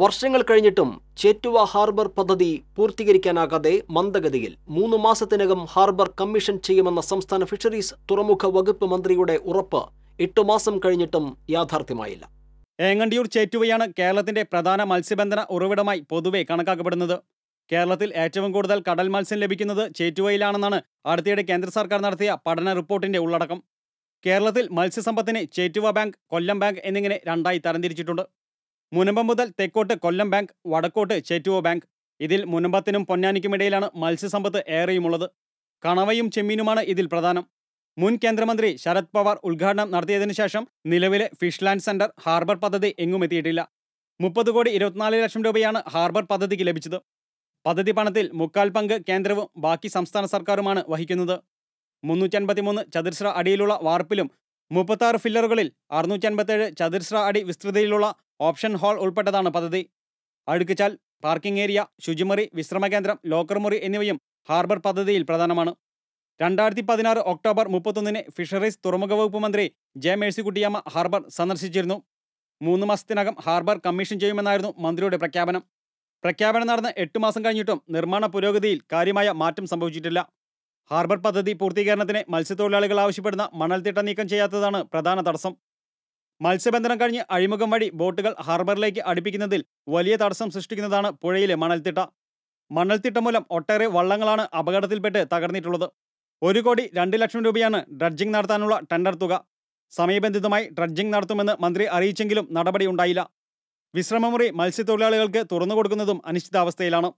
വർഷങ്ങൾ കഴിഞ്ഞിട്ടും ചേറ്റുവ ഹാർബർ പദ്ധതി പൂർത്തീകരിക്കാനാകാതെ മന്ദഗതിയിൽ മൂന്ന് മാസത്തിനകം ഹാർബർ കമ്മീഷൻ ചെയ്യുമെന്ന സംസ്ഥാന ഫിഷറീസ് തുറമുഖ വകുപ്പ് മന്ത്രിയുടെ ഉറപ്പ് എട്ടു മാസം കഴിഞ്ഞിട്ടും യാഥാർത്ഥ്യമായില്ല ഏങ്ങണ്ടിയൂർ ചേറ്റുവയാണ് കേരളത്തിന്റെ പ്രധാന മത്സ്യബന്ധന ഉറവിടമായി പൊതുവെ കണക്കാക്കപ്പെടുന്നത് കേരളത്തിൽ ഏറ്റവും കൂടുതൽ കടൽ മത്സ്യം ലഭിക്കുന്നത് ചേറ്റുവയിലാണെന്നാണ് അടുത്തിടെ കേന്ദ്ര സർക്കാർ നടത്തിയ പഠന റിപ്പോർട്ടിന്റെ ഉള്ളടക്കം കേരളത്തിൽ മത്സ്യസമ്പത്തിനെ ചേറ്റുവ ബാങ്ക് കൊല്ലം ബാങ്ക് എന്നിങ്ങനെ രണ്ടായി തരംതിരിച്ചിട്ടുണ്ട് മുനമ്പ മുതൽ തെക്കോട്ട് കൊല്ലം ബാങ്ക് വടക്കോട്ട് ചേറ്റുവോ ബാങ്ക് ഇതിൽ മുനമ്പത്തിനും പൊന്നാനിക്കുമിടയിലാണ് മത്സ്യസമ്പത്ത് ഏറെയുമുള്ളത് കണവയും ചെമ്മീനുമാണ് ഇതിൽ പ്രധാനം മുൻ കേന്ദ്രമന്ത്രി ശരത് പവാർ ഉദ്ഘാടനം നടത്തിയതിനു ശേഷം നിലവിലെ ഫിഷ് ലാൻഡ് സെന്റർ ഹാർബർ പദ്ധതി എങ്ങും എത്തിയിട്ടില്ല മുപ്പത് കോടി ഇരുപത്തിനാല് ലക്ഷം രൂപയാണ് ഹാർബർ പദ്ധതിക്ക് ലഭിച്ചത് പദ്ധതി പണത്തിൽ മുക്കാൽ പങ്ക് കേന്ദ്രവും ബാക്കി സംസ്ഥാന സർക്കാരുമാണ് വഹിക്കുന്നത് മുന്നൂറ്റി അൻപത്തിമൂന്ന് ചതുശ്ര അടിയിലുള്ള വാർപ്പിലും മുപ്പത്താറ് ഫില്ലറുകളിൽ അറുന്നൂറ്റി അൻപത്തേഴ് ചതുരശ്ര അടി വിസ്തൃതിയിലുള്ള ഓപ്ഷൻ ഹാൾ ഉൾപ്പെട്ടതാണ് പദ്ധതി അഴുക്കുചാൽ പാർക്കിംഗ് ഏരിയ ശുചിമുറി വിശ്രമകേന്ദ്രം ലോക്കർ മുറി എന്നിവയും ഹാർബർ പദ്ധതിയിൽ പ്രധാനമാണ് രണ്ടായിരത്തി പതിനാറ് ഒക്ടോബർ മുപ്പത്തൊന്നിന് ഫിഷറീസ് തുറമുഖ വകുപ്പ് മന്ത്രി ജെ മേഴ്സിക്കുട്ടിയമ്മ ഹാർബർ സന്ദർശിച്ചിരുന്നു മൂന്ന് മാസത്തിനകം ഹാർബർ കമ്മീഷൻ ചെയ്യുമെന്നായിരുന്നു മന്ത്രിയുടെ പ്രഖ്യാപനം പ്രഖ്യാപനം നടന്ന് എട്ട് മാസം കഴിഞ്ഞിട്ടും നിർമ്മാണ പുരോഗതിയിൽ കാര്യമായ മാറ്റം സംഭവിച്ചിട്ടില്ല ഹാർബർ പദ്ധതി പൂർത്തീകരണത്തിന് മത്സ്യത്തൊഴിലാളികൾ ആവശ്യപ്പെടുന്ന മണൽത്തിട്ട നീക്കം ചെയ്യാത്തതാണ് പ്രധാന തടസ്സം മത്സ്യബന്ധനം കഴിഞ്ഞ് അഴിമുഖം വഴി ബോട്ടുകൾ ഹാർബറിലേക്ക് അടുപ്പിക്കുന്നതിൽ വലിയ തടസ്സം സൃഷ്ടിക്കുന്നതാണ് പുഴയിലെ മണൽത്തിട്ട മണൽത്തിട്ട മൂലം ഒട്ടേറെ വള്ളങ്ങളാണ് അപകടത്തിൽപ്പെട്ട് തകർന്നിട്ടുള്ളത് ഒരു കോടി രണ്ട് ലക്ഷം രൂപയാണ് ഡ്രഡ്ജിംഗ് നടത്താനുള്ള ടെൻഡർ തുക സമയബന്ധിതമായി ഡ്രഡ്ജിംഗ് നടത്തുമെന്ന് മന്ത്രി അറിയിച്ചെങ്കിലും നടപടി ഉണ്ടായില്ല വിശ്രമമുറി മത്സ്യത്തൊഴിലാളികൾക്ക് തുറന്നു കൊടുക്കുന്നതും അനിശ്ചിതാവസ്ഥയിലാണ്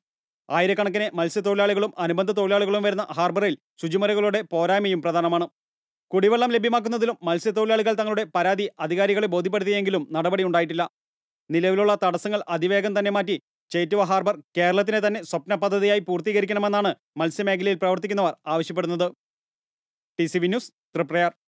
ആയിരക്കണക്കിന് മത്സ്യത്തൊഴിലാളികളും അനുബന്ധ തൊഴിലാളികളും വരുന്ന ഹാർബറിൽ ശുചിമുറികളുടെ പോരായ്മയും പ്രധാനമാണ് കുടിവെള്ളം ലഭ്യമാക്കുന്നതിലും മത്സ്യത്തൊഴിലാളികൾ തങ്ങളുടെ പരാതി അധികാരികളെ ബോധ്യപ്പെടുത്തിയെങ്കിലും നടപടി ഉണ്ടായിട്ടില്ല നിലവിലുള്ള തടസ്സങ്ങൾ അതിവേഗം തന്നെ മാറ്റി ചേറ്റുവ ഹാർബർ കേരളത്തിനെ തന്നെ സ്വപ്ന പദ്ധതിയായി പൂർത്തീകരിക്കണമെന്നാണ് മത്സ്യമേഖലയിൽ പ്രവർത്തിക്കുന്നവർ ആവശ്യപ്പെടുന്നത് T C V news Triprayar